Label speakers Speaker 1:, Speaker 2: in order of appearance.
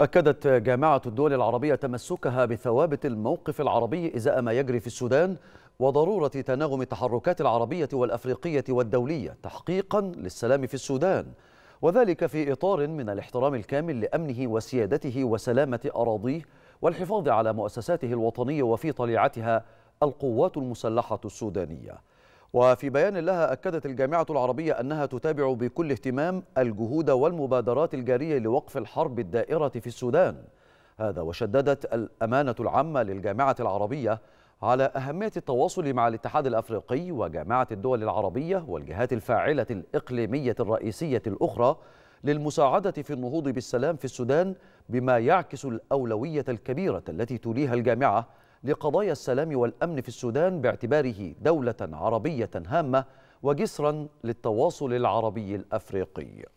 Speaker 1: أكدت جامعة الدول العربية تمسكها بثوابت الموقف العربي إزاء ما يجري في السودان وضرورة تناغم التحركات العربية والأفريقية والدولية تحقيقا للسلام في السودان وذلك في إطار من الاحترام الكامل لأمنه وسيادته وسلامة أراضيه والحفاظ على مؤسساته الوطنية وفي طليعتها القوات المسلحة السودانية وفي بيان لها أكدت الجامعة العربية أنها تتابع بكل اهتمام الجهود والمبادرات الجارية لوقف الحرب الدائرة في السودان هذا وشددت الأمانة العامة للجامعة العربية على أهمية التواصل مع الاتحاد الأفريقي وجامعة الدول العربية والجهات الفاعلة الإقليمية الرئيسية الأخرى للمساعدة في النهوض بالسلام في السودان بما يعكس الأولوية الكبيرة التي توليها الجامعة لقضايا السلام والأمن في السودان باعتباره دولة عربية هامة وجسرا للتواصل العربي الأفريقي